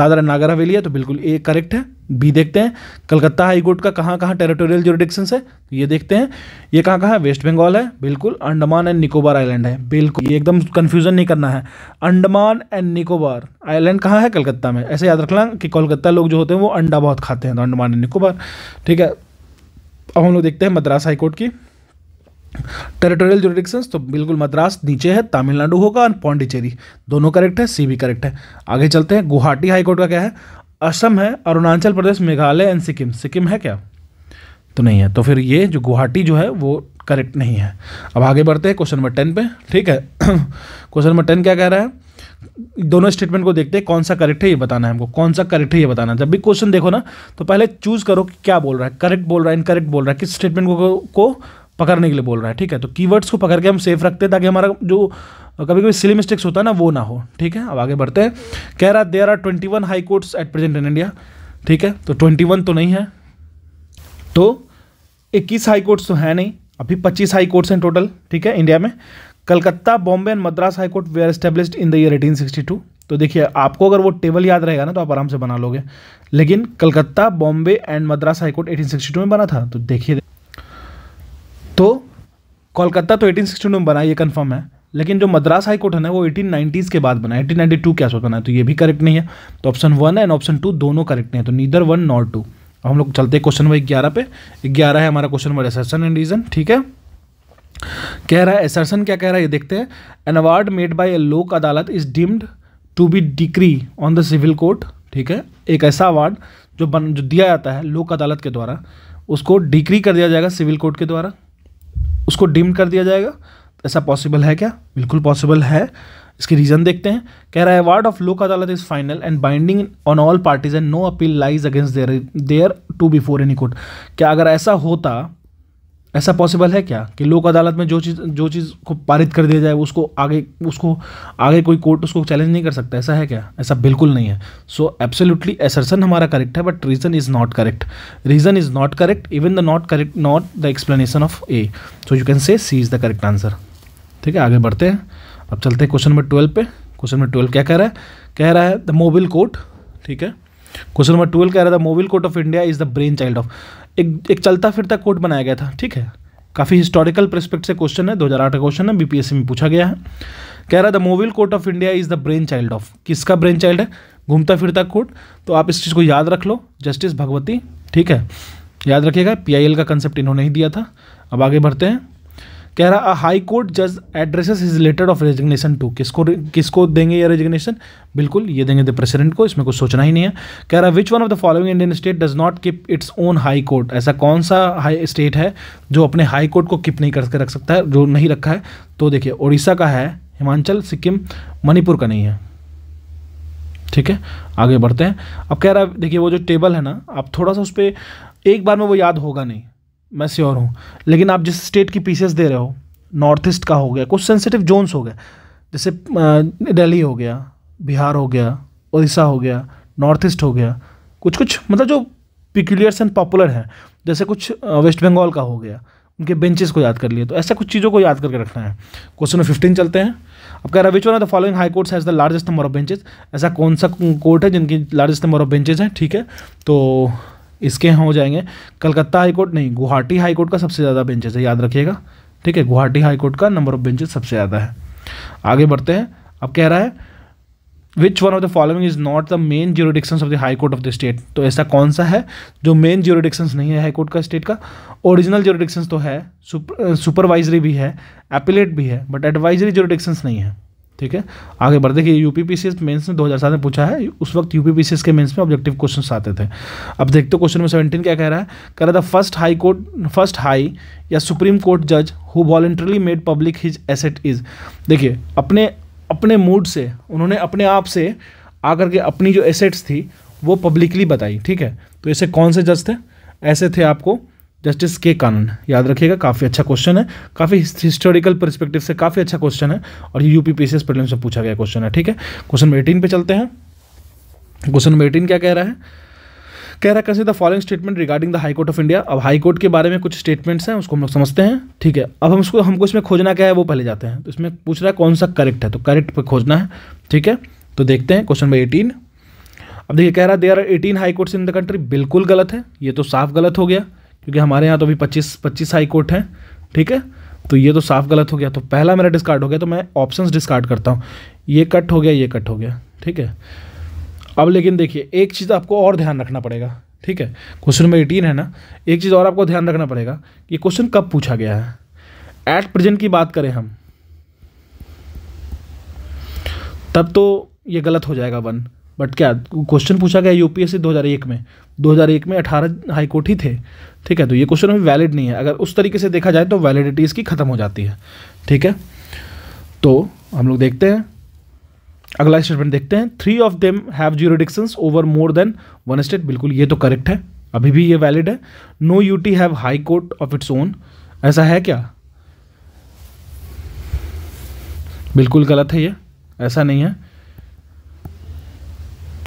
दादरा नागर हवेली है तो बिल्कुल ए करेक्ट है बी देखते हैं कलकत्ता हाईकोर्ट का कहाँ कहाँ टेरिटोरियल जोरिडिक्शन है ये देखते हैं ये कहाँ कहाँ है वेस्ट बंगाल है बिल्कुल अंडमान एंड निकोबार आइलैंड है बिल्कुल ये एकदम कन्फ्यूजन नहीं करना है अंडमान एंड निकोबार आइलैंड कहाँ है कलकत्ता में ऐसे याद रखना कि कोलकाता लोग जो होते हैं वो अंडा बहुत खाते हैं तो अंडमान एंड निकोबार ठीक है अब हम लोग देखते हैं मद्रास हाईकोर्ट की टेरिटोरियल जोरिडिक्शन तो बिल्कुल मद्रास नीचे है तमिलनाडु होगा और पौंडीचेरी दोनों करेक्ट है सी भी करेक्ट है आगे चलते हैं गुवाहाटी हाईकोर्ट का क्या है असम है अरुणाचल प्रदेश मेघालय एंड सिक्किम सिक्किम है क्या तो नहीं है तो फिर ये जो गुवाहाटी जो है वो करेक्ट नहीं है अब आगे बढ़ते हैं क्वेश्चन नंबर टेन पे ठीक है क्वेश्चन नंबर टेन क्या कह रहा है दोनों स्टेटमेंट को देखते हैं कौन सा करेक्ट है ये बताना है हमको कौन सा करेक्ट है ये बताना है जब भी क्वेश्चन देखो ना तो पहले चूज करो कि क्या बोल रहा है करेक्ट बोल रहा है इनकरेक्ट बोल रहा है किस स्टेटमेंट को, को पकड़ने के लिए बोल रहा है ठीक है तो कीवर्ड्स को पकड़ के हम सेफ रखते हैं ताकि हमारा जो कभी कभी सिली मिस्टेक्स होता है ना वो ना हो ठीक है अब आगे बढ़ते हैं कह रहा है there are twenty one high courts at present in India ठीक है तो ट्वेंटी वन तो नहीं है तो इक्कीस हाई कोर्ट्स तो है नहीं अभी पच्चीस हाई कोर्ट्स हैं टोटल ठीक है इंडिया में Calcutta Bombay and Madras high court they are established in the year two तो देखिए आपको अगर वो टेबल याद रहेगा ना तो आप आराम से बना लोगे लेकिन Calcutta Bombay and Madras high court 1862 में बना था तो देखिए तो कोलकाता तो 1862 में बना ये कन्फर्म है लेकिन जो मद्रास हाई कोर्ट है ना वो 1890s के बाद बना 1892 के आसपास बना तो ये भी करेक्ट नहीं है तो option one and option two दोनों करेक्ट नहीं है तो नीदर वन नॉट टू अब हम लोग चलते हैं क्वेश्चन नंबर ग्यारह पे ग्यारह है हमारा question number assertion and reason ठीक है कह रहा है एसर्सन क्या कह रहा है ये देखते हैं an award made by a Lok Adalat is deemed to be decree on the civil court ठीक है एक ऐसा अवार्ड जो बन जो दिया जाता है लोक अदालत के द्वारा उसको डिक्री कर दिया जाएगा सिविल कोर्ट के द्वारा उसको डिम कर दिया जाएगा ऐसा पॉसिबल है क्या बिल्कुल पॉसिबल है इसके रीजन देखते हैं कह रहा है award of Lok Adalat is final and binding on all parties and no appeal lies against there thereto before any court क्या अगर ऐसा होता ऐसा पॉसिबल है क्या कि लोक अदालत में जो चीज़ जो चीज़ को पारित कर दिया जाए उसको आगे उसको आगे कोई कोर्ट उसको चैलेंज नहीं कर सकता ऐसा है क्या ऐसा बिल्कुल नहीं है सो एब्सोल्युटली एसरसन हमारा करेक्ट है but reason is not correct reason is not correct even the not correct not the explanation of A so you can say C is the correct answer ठीक है आगे बढ़ते हैं अब चलते हैं क्वेश्चन नंबर ट्वेल्व पे क्वेश्चन नंबर ट्वेल्व क्या कह रहा है कह रहा है द मोबिल कोर्ट ठीक है क्वेश्चन नंबर ट्वेल्व कह रहा है the mobile court of India is the brain child of एक एक चलता फिरता कोड बनाया गया था ठीक है काफ़ी हिस्टोरिकल प्रस्पेक्ट से क्वेश्चन है 2008 का क्वेश्चन है बीपीएससी में पूछा गया है कह रहा है the mobile court of India is the brain child of किसका ब्रेन चाइल्ड है घूमता फिरता कोर्ट तो आप इस चीज़ को याद रख लो जस्टिस भगवती ठीक है याद रखिएगा पीआईएल का कंसेप्ट इन्होंने ही दिया था अब आगे बढ़ते हैं कह रहा हाई कोर्ट जज addresses his letter of resignation to किसको किसको देंगे ये रेजिग्नेशन बिल्कुल ये देंगे द प्रेसिडेंट को इसमें कुछ सोचना ही नहीं है कह रहा which one of the following Indian state does not keep its own high court ऐसा कौन सा हाई स्टेट है जो अपने हाई कोर्ट को किप नहीं करके रख सकता है जो नहीं रखा है तो देखिए उड़ीसा का है हिमाचल सिक्किम मणिपुर का नहीं है ठीक है आगे बढ़ते हैं अब कह रहा है देखिए वो जो टेबल है ना आप थोड़ा सा उस पर एक बार में वो याद होगा नहीं मैं श्योर हूँ लेकिन आप जिस स्टेट की पीसेस दे रहे हो नॉर्थ ईस्ट का हो गया कुछ सेंसिटिव जोन्स हो गए जैसे दिल्ली हो गया बिहार हो गया उड़ीसा हो गया नॉर्थ ईस्ट हो गया कुछ कुछ मतलब जो पिक्यूलियर्स एंड पॉपुलर हैं जैसे कुछ वेस्ट बंगाल का हो गया उनके बेंचेस को याद कर लिए तो ऐसा कुछ चीज़ों को याद करके रखना है क्वेश्चन नंबर फिफ्टीन चलते हैं अब कह रहा है which one of the following high courts has the largest number of benches ऐसा कौन सा कोर्ट है जिनकी लार्जेस्ट नंबर ऑफ बेंचेस हैं ठीक है तो इसके यहाँ हो जाएंगे कलकत्ता हाईकोर्ट नहीं गुवाहाटी हाईकोर्ट का सबसे ज़्यादा बेंचेस है याद रखिएगा ठीक है गुवाहाटी हाईकोर्ट का नंबर ऑफ बेंचेस सबसे ज़्यादा है आगे बढ़ते हैं अब कह रहा है which one of the following is not the main jurisdiction of the high court of the state तो ऐसा कौन सा है जो मेन ज्यूरिडिक्शन नहीं है हाईकोर्ट कोर्ट का स्टेट का ओरिजिनल ज्यूरिडिक्शन तो है सुपरवाइजरी भी है एपिलेट भी है बट एडवाइजरी ज्यूरिडिक्शन नहीं है ठीक है आगे बढ़ देखिए U P C S mains में दो हज़ार सात में पूछा है उस वक्त यूपी पी सी एस के मेन्स में ऑब्जेक्टिव क्वेश्चन आते थे अब देखते क्वेश्चन नंबर सेवेंटीन क्या कह रहा है कह रहा था first high court first high या सुप्रीम कोर्ट जज who voluntarily made public his asset is देखिए अपने अपने मूड से उन्होंने अपने आप से आकर के अपनी जो एसेट्स थी वो पब्लिकली बताई ठीक है तो ऐसे कौन से जज थे ऐसे थे आपको जस्टिस के कानन याद रखिएगा काफ़ी अच्छा क्वेश्चन है काफ़ी हिस्टोरिकल परस्पेक्टिव से काफ़ी अच्छा क्वेश्चन है और U P P C S से पूछा गया क्वेश्चन है ठीक है क्वेश्चन नंबर एटीन पे चलते हैं क्वेश्चन नंबर एटीन क्या कह रहा है कह रहा कैसे the following statement regarding the high court of India अब हाई कोर्ट के बारे में कुछ स्टेटमेंट्स हैं उसको हम लोग समझते हैं ठीक है अब हम उसको हमको इसमें खोजना क्या है वो पहले जाते हैं तो इसमें पूछ रहा है कौन सा करेक्ट है तो करेक्ट पर खोजना है ठीक है तो देखते हैं क्वेश्चन नंबर एटीन अब देखिए कह रहा है there are eighteen high courts in the country बिल्कुल गलत है ये तो साफ गलत हो गया क्योंकि हमारे यहाँ तो अभी पच्चीस पच्चीस हाई कोर्ट हैं ठीक है तो ये तो साफ गलत हो गया तो पहला मेरा डिस्कार्ड हो गया तो मैं ऑप्शंस डिस्कार्ड करता हूँ ये कट हो गया ये कट हो गया ठीक है अब लेकिन देखिए एक चीज़ तो आपको और ध्यान रखना पड़ेगा ठीक है क्वेश्चन नंबर एटीन है ना एक चीज़ और आपको ध्यान रखना पड़ेगा कि क्वेश्चन कब पूछा गया है एट प्रेजेंट की बात करें हम तब तो ये गलत हो जाएगा वन बट क्या क्वेश्चन पूछा गया यूपीएससी 2001 में 2001 में 18 हाई कोर्ट ही थे ठीक है तो ये क्वेश्चन अभी वैलिड नहीं है अगर उस तरीके से देखा जाए तो वैलिडिटी इसकी ख़त्म हो जाती है ठीक है तो हम लोग देखते हैं अगला स्टेटमेंट देखते हैं three of them have jurisdictions over more than one state बिल्कुल ये तो करेक्ट है अभी भी ये वैलिड है no UT have high court of its own ऐसा है क्या बिल्कुल गलत है ये ऐसा नहीं है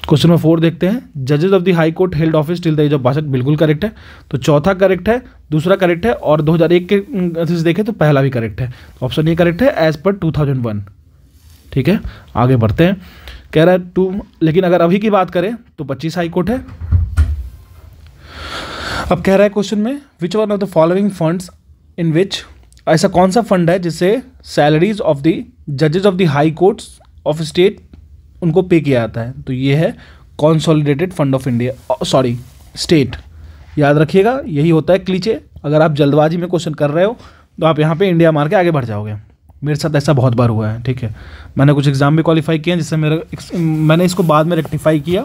क्वेश्चन नंबर फोर देखते हैं जजेस of the high court held office till the age of बासठ बिल्कुल करेक्ट है तो चौथा करेक्ट है दूसरा करेक्ट है और 2001 के से देखें तो पहला भी करेक्ट है ऑप्शन तो ये करेक्ट है एज पर 2001 ठीक है आगे बढ़ते हैं कह रहा है टू लेकिन अगर अभी की बात करें तो पच्चीस हाई कोर्ट है अब कह रहा है क्वेश्चन में which one of the following funds in which ऐसा कौन सा फंड है जिससे सैलरीज ऑफ द जजेस of the high courts of state उनको पे किया जाता है तो ये है consolidated fund of India sorry state याद रखिएगा यही होता है क्लीचे अगर आप जल्दबाजी में क्वेश्चन कर रहे हो तो आप यहाँ पे इंडिया मार के आगे बढ़ जाओगे मेरे साथ ऐसा बहुत बार हुआ है ठीक है मैंने कुछ एग्ज़ाम भी क्वालिफाई किए हैं जिससे मेरा मैंने इसको बाद में रेक्टिफाई किया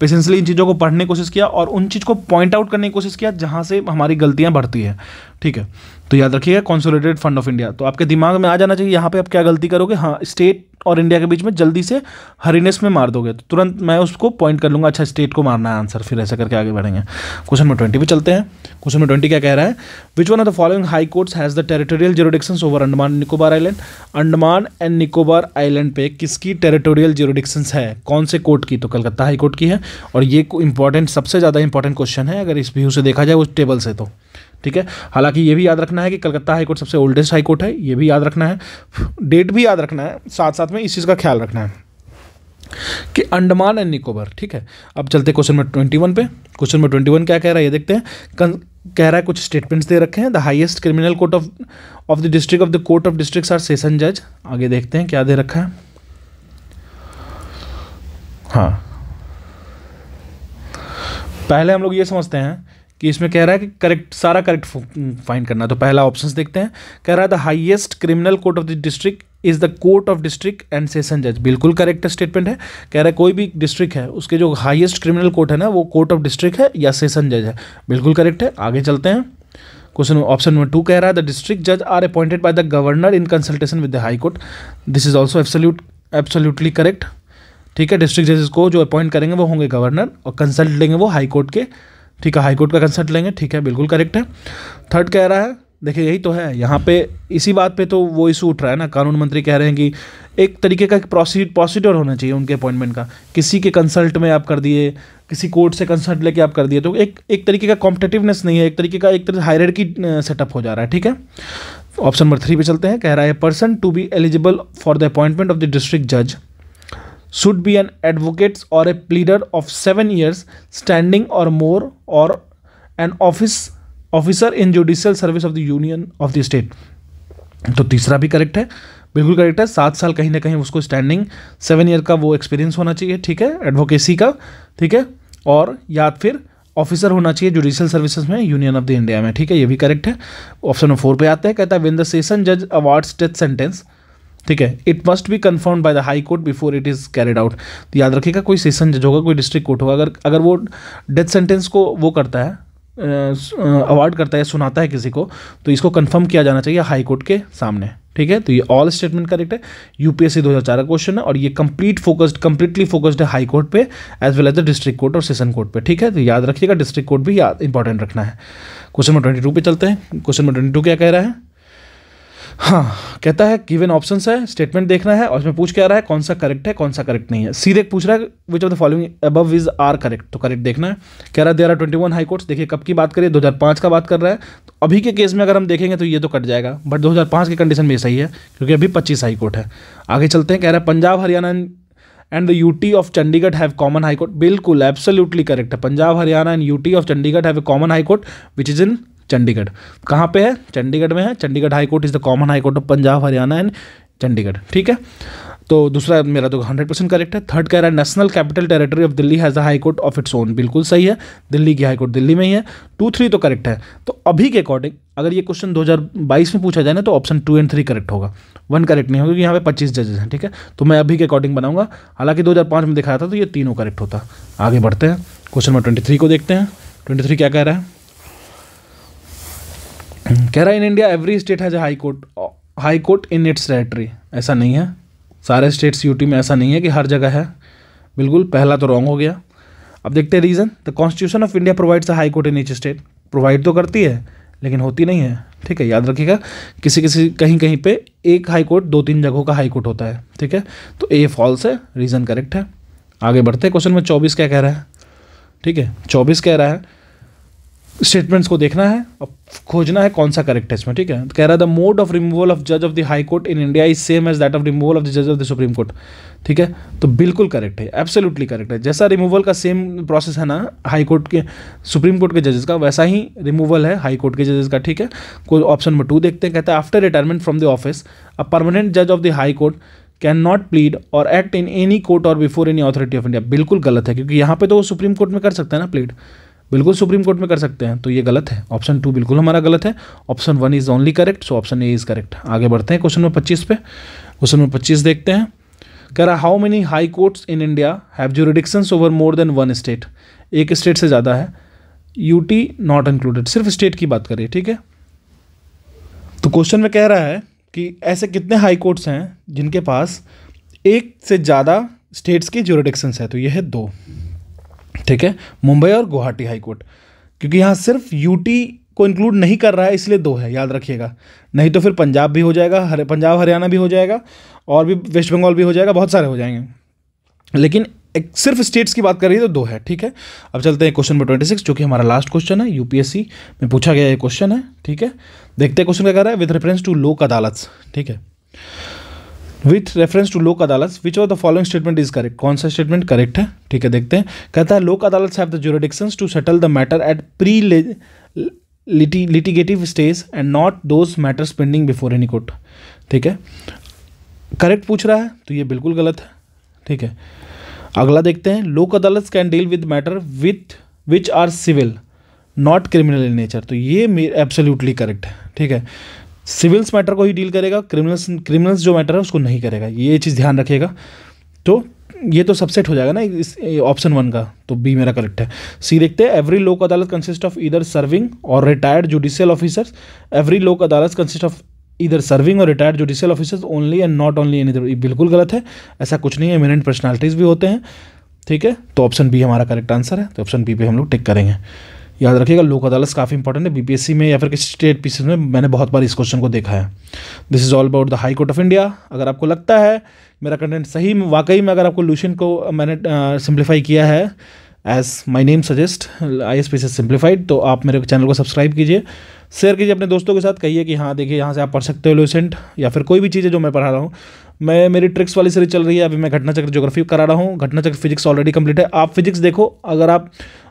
पेशेंसली इन चीज़ों को पढ़ने की कोशिश किया और उन चीज़ को पॉइंट आउट करने की कोशिश किया जहाँ से हमारी गलतियाँ बढ़ती हैं ठीक है तो याद रखिएगा कॉन्सोलिडेटेड फंड ऑफ इंडिया तो आपके दिमाग में आ जाना चाहिए यहाँ पे आप क्या गलती करोगे हाँ स्टेट और इंडिया के बीच में जल्दी से हरीनेस में मार दोगे तो तुरंत मैं उसको पॉइंट कर लूँगा अच्छा स्टेट को मारना है आंसर फिर ऐसा करके आगे बढ़ेंगे क्वेश्चन नंबर ट्वेंटी पे चलते हैं क्वेश्चन नंबर ट्वेंटी क्या कह रहा है which one of the following high courts has the territorial jurisdiction over Andaman Nicobar island Andaman and Nicobar island पे किसकी टेरिटोरियल जेरोडिक्शन है कौन से कोर्ट की तो कलकत्ता हाई कोर्ट की है और ये इंपॉर्टेंट सबसे ज़्यादा इंपॉर्टेंट क्वेश्चन है अगर इस व्यू से देखा जाए उस टेबल से तो ठीक है हालांकि ये भी याद रखना है कि कलकत्ता हाईकोर्ट सबसे ओल्डेस्ट हाईकोर्ट है ये भी याद रखना है डेट भी याद रखना है साथ साथ में इस चीज़ का ख्याल रखना है कि अंडमान एंड निकोबार ठीक है अब चलते क्वेश्चन नंबर ट्वेंटी वन पे क्वेश्चन नंबर ट्वेंटी वन क्या कह रहा है ये देखते हैं कह रहा है कुछ स्टेटमेंट्स दे रखे हैं the highest criminal court of of the district of the court of district are session जज आगे देखते हैं क्या दे रखा है हाँ पहले हम लोग ये समझते हैं कि इसमें कह रहा है कि करेक्ट सारा करेक्ट फाइंड mm, करना तो पहला ऑप्शन देखते हैं कह रहा है the highest criminal court of the district is the court of district and session जज बिल्कुल करेक्ट स्टेटमेंट है कह रहा है कोई भी डिस्ट्रिक्ट है उसके जो हाइएस्ट क्रिमिनल कोर्ट है ना वो कोर्ट ऑफ डिस्ट्रिक्ट है या सेशन जज है बिल्कुल करेक्ट है आगे चलते हैं क्वेश्चन ऑप्शन नंबर टू कह रहा है द डिस्ट्रिक्ट जज are appointed by the governor in consultation with the high court this is also absolute absolutely correct ठीक है डिस्ट्रिक्ट जजेस को जो अपॉइंट करेंगे वो होंगे गवर्नर और कंसल्ट लेंगे वो हाई कोर्ट के ठीक है हाईकोर्ट का कंसर्ट लेंगे ठीक है बिल्कुल करेक्ट है थर्ड कह रहा है देखिए यही तो है यहाँ पे इसी बात पे तो वो इशू उठ रहा है ना कानून मंत्री कह रहे हैं कि एक तरीके का प्रोसीड्योर होना चाहिए उनके अपॉइंटमेंट का किसी के कंसल्ट में आप कर दिए किसी कोर्ट से कंसल्ट लेके आप कर दिए तो एक एक तरीके का कॉम्पिटेटिवनेस नहीं है एक तरीके का एक तरह हायर की सेटअप हो जा रहा है ठीक है ऑप्शन नंबर थ्री पे चलते हैं कह रहा है person to be eligible for the appointment of the district जज should be an advocates or a pleader of 7 years standing or more or an office officer in judicial service of the union of the state तो तीसरा भी correct है बिल्कुल correct है सात साल कहीं ना कहीं उसको स्टैंडिंग सेवन ईयर का वो एक्सपीरियंस होना चाहिए ठीक है एडवोकेसी का ठीक है और या फिर ऑफिसर होना चाहिए जुडिशियल सर्विसेज में यूनियन ऑफ द इंडिया में ठीक है ये भी करेक्ट है ऑप्शन नंबर फोर पे आते हैं कहता है विन द सेशन जज अवार्ड्स डेथ सेंटेंस ठीक है it must be confirm by the high court before it is carried out तो याद रखिएगा कोई सेशन जज होगा कोई डिस्ट्रिक्ट कोर्ट होगा अगर अगर वो डेथ सेंटेंस को वो करता है अवार्ड करता है सुनाता है किसी को तो इसको कन्फर्म किया जाना चाहिए हाई कोर्ट के सामने ठीक है तो ये ऑल स्टेटमेंट करेक्ट है यूपीएससी 2004 का क्वेश्चन है और ये कंप्लीट फोकस्ड कंप्लीटली फोकस्ड है हाई कोर्ट पे as well as the district court और सेशन कोर्ट पे ठीक है तो याद रखिएगा डिस्ट्रिक्ट कोर्ट भी याद इंपॉर्टेंट रखना है क्वेश्चन नंबर ट्वेंटी पे चलते हैं क्वेश्चन नंबर ट्वेंटी क्या कह रहा है हाँ कहता है गिवन ऑप्शन है स्टेटमेंट देखना है और उसमें पूछ के आ रहा है कौन सा करेक्ट है कौन सा करेक्ट नहीं है सीधे पूछ रहा है which of the following above is are correct तो करेक्ट देखना है कह रहा है there are twenty one high courts देखिए कब की बात करिए दो हज़ार पाँच का बात कर रहा है तो अभी के केस में अगर हम देखेंगे तो ये तो कट जाएगा बट दो हज़ार पाँच की कंडीशन में सही है क्योंकि अभी पच्चीस हाई कोर्ट है आगे चलते हैं कह रहा है Punjab Haryana and the UT of Chandigarh have common high court बिल्कुल एब्सोल्यूटली करेक्ट है Punjab Haryana and UT of Chandigarh have a common high court which is in Chandigarh कहाँ पे है चंडीगढ़ में है Chandigarh high court is the common high court of Punjab Haryana and Chandigarh ठीक है तो दूसरा मेरा तो हंड्रेड परसेंट करेक्ट है थर्ड कह रहा है national capital territory of Delhi has a high court of its own बिल्कुल सही है दिल्ली की हाई कोर्ट दिल्ली में ही है टू थ्री तो करेक्ट है तो अभी के अकॉर्डिंग अगर ये क्वेश्चन 2022 में पूछा जाए ना तो option two and three correct होगा वन करेक्ट नहीं होगा क्योंकि यहाँ पे पच्चीस जजेज हैं ठीक है तो मैं अभी के अकॉर्डिंग बनाऊंगा हालांकि दो में दिखाया था तो ये तीनों करेक्ट होता आगे बढ़ते हैं क्वेश्चन नंबर ट्वेंटी को देखते हैं ट्वेंटी क्या कह रहा है कह रहा है in India every state has high court high court in its territory ऐसा नहीं है सारे स्टेट्स यूटी में ऐसा नहीं है कि हर जगह है बिल्कुल पहला तो रॉन्ग हो गया अब देखते हैं reason the constitution of India provides a high court in each state provide तो करती है लेकिन होती नहीं है ठीक है याद रखिएगा किसी किसी कहीं कहीं पे एक हाई कोर्ट दो तीन जगहों का हाई कोर्ट होता है ठीक है तो ए फॉल्स है रीज़न करेक्ट है आगे बढ़ते हैं क्वेश्चन में चौबीस क्या कह रहा है ठीक है चौबीस कह रहा है स्टेटमेंट्स को देखना है और खोजना है कौन सा करेक्ट है इसमें ठीक है तो कह रहा the mode of removal of जज of the high court in India is same as that of removal of the जज ऑफ द सुप्रीम कोर्ट ठीक है तो बिल्कुल करेक्ट है एब्सोल्युटली करेक्ट है जैसा रिमूवल का सेम प्रोसेस है ना हाई कोर्ट के सुप्रीम कोर्ट के जजेस का वैसा ही रिमूवल है हाई कोर्ट के जजेस का ठीक है कोई ऑप्शन नंबर टू देखते हैं कहता है after retirement from the office a permanent जज of the high court can not plead और एक्ट इन एनी कोर्ट और before any authority of India बिल्कुल गलत है क्योंकि यहाँ पे तो वो सुप्रीम कोर्ट में कर सकते हैं ना प्लीड बिल्कुल सुप्रीम कोर्ट में कर सकते हैं तो ये गलत है ऑप्शन टू बिल्कुल हमारा गलत है option one is only correct so option A is correct आगे बढ़ते हैं क्वेश्चन नंबर पच्चीस पे क्वेश्चन नंबर पच्चीस देखते हैं कह रहा how many high courts in India have jurisdictions over more than one state एक स्टेट से ज़्यादा है यूटी नॉट इंक्लूडेड सिर्फ स्टेट की बात करिए ठीक है तो क्वेश्चन में कह रहा है कि ऐसे कितने हाई कोर्ट्स हैं जिनके पास एक से ज़्यादा स्टेट्स की ज्यूरिडिक्शंस है तो यह है दो ठीक है मुंबई और गुवाहाटी हाईकोर्ट क्योंकि यहाँ सिर्फ यूटी को इंक्लूड नहीं कर रहा है इसलिए दो है याद रखिएगा नहीं तो फिर पंजाब भी हो जाएगा हर पंजाब हरियाणा भी हो जाएगा और भी वेस्ट बंगाल भी हो जाएगा बहुत सारे हो जाएंगे लेकिन एक सिर्फ स्टेट्स की बात कर रही है तो दो है ठीक है अब चलते हैं क्वेश्चन नंबर ट्वेंटी सिक्स जो कि हमारा लास्ट क्वेश्चन है यूपीएससी में पूछा गया ये क्वेश्चन है ठीक है देखते हैं क्वेश्चन क्या कर रहा है विद रेफरेंस टू लोक अदालत ठीक है with reference to Lok Adalat which of the following statement is correct कौन सा स्टेटमेंट करेक्ट है ठीक है देखते हैं कहता है Lok Adalat have the jurisdictions to settle the matter at pre litigative stage and not those matters pending before any court ठीक है करेक्ट पूछ रहा है तो ये बिल्कुल गलत है ठीक है अगला देखते हैं Lok Adalat can deal with matter with which are civil not criminal in nature तो ये एब्सोल्यूटली करेक्ट है ठीक है सिविल्स मैटर को ही डील करेगा क्रिमिनल्स क्रिमिनल्स जो मैटर है उसको नहीं करेगा ये चीज़ ध्यान रखिएगा तो ये तो सबसेट हो जाएगा ना इस ऑप्शन वन का तो बी मेरा करेक्ट है सी देखते हैं every Lok Adalat consist of either serving और retired judicial officers every Lok Adalat consist of either serving और retired judicial officers only and not only either बिल्कुल गलत है ऐसा कुछ नहीं है इमिनेंट पर्सनैलिटीज़ भी होते हैं ठीक है तो ऑप्शन बी हमारा करेक्ट आंसर है तो ऑप्शन बी पे हम लोग टिक करेंगे याद रखिएगा लोक अदालत काफ़ी इंपॉर्टेंट है बीपीएससी में या फिर किसी स्टेट पीसीएस में मैंने बहुत बार इस क्वेश्चन को देखा है this is all about the high court of India अगर आपको लगता है मेरा कंटेंट सही वाकई में अगर आपको लूशन को मैंने सिंप्लीफाई किया है as my name suggest I S P C simplified तो आप मेरे चैनल को सब्सक्राइब कीजिए शेयर कीजिए अपने दोस्तों के साथ कहिए कि हाँ देखिए यहाँ से आप पढ़ सकते हो लूसेंट या फिर कोई भी है जो मैं पढ़ा रहा हूँ मैं मेरी ट्रिक्स वाली सीरीज चल रही है अभी मैं घटना चक्र ज्योग्राफी करा रहा हूँ घटना चक्र फिजिक्स ऑलरेडी कंप्लीट है आप फिजिक्स देखो अगर आप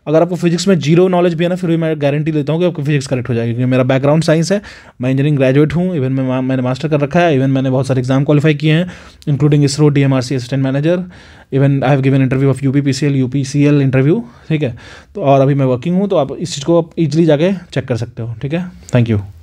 अगर आपको फिजिक्स में जीरो नॉलेज भी है ना फिर भी मैं गारंटी देता हूँ कि आपको फिजिक्स करेक्ट हो जाएगी क्योंकि मेरा बैकग्राउंड साइंस है मैं इंजीनियरिंग ग्रेजुएट हूँ इवन मैं मैंने मास्टर कर रखा है इवन मैंने बहुत सारे एग्जाम क्वालिफाई किए हैं including ISRO D M R C assistant manager even I have given interview of U P P C L U P C L interview ठीक है तो और अभी मैं वर्किंग हूँ तो आप इस चीज़ को आप ईजिली जाके चेक कर सकते हो ठीक है थैंक यू